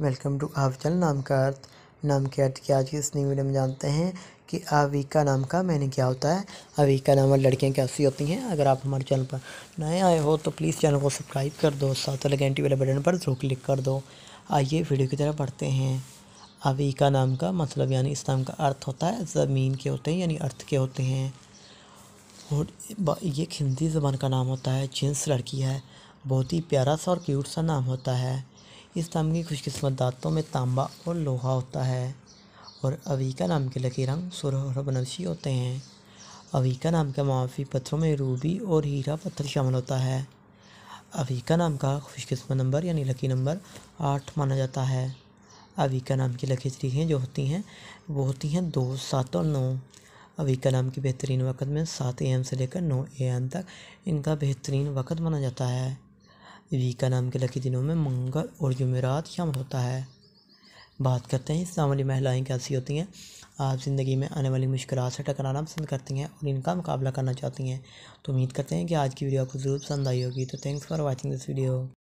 welcome to आवचल नाम का अर्थ नाम के अर्थ क्या आज की इस न्यू वीडियो में जानते हैं कि अविका नाम का मैंने क्या होता है अविका नाम और लड़कियाँ कैसी होती हैं अगर आप हमारे चैनल पर नए आए हो तो प्लीज़ चैनल को सब्सक्राइब कर दो साथ वाले घंटी वाले बटन पर जरूर क्लिक कर दो आइए वीडियो की तरह पढ़ते हैं अविका नाम का मतलब यानी इस नाम का अर्थ होता है ज़मीन के होते हैं यानी अर्थ के होते हैं और ये हिंदी ज़बान का नाम होता है जिन्स लड़की है बहुत ही प्यारा सा और क्यूट सा नाम होता है इस ताम की खुशकिस्मत दांतों में तांबा और लोहा होता है और अवीका नाम के लकी रंग सुरह और बनवशी होते हैं अवीका नाम के माफी पत्थरों में रूबी और हीरा पत्थर शामिल होता है अवीका नाम का खुशकिस्मत नंबर यानी लकी नंबर आठ माना जाता है अवीका नाम की लकी तरीक़ें जो होती हैं वो होती हैं दो सात और नौ अवीका नाम की बेहतरीन वक्त में सात ए एम से लेकर नौ ए एम तक इनका बेहतरीन वक्त माना जाता है वीका नाम के लकी दिनों में मंगल और जुमेरात शाम होता है बात करते हैं इस्लाम वाली महिलाएँ कैसी होती हैं आप ज़िंदगी में आने वाली मुश्किल से टकराना पसंद करती हैं और इनका मुकाबला करना चाहती हैं तो उम्मीद करते हैं कि आज की वीडियो आपको ज़रूर पसंद आई होगी तो thanks for watching this video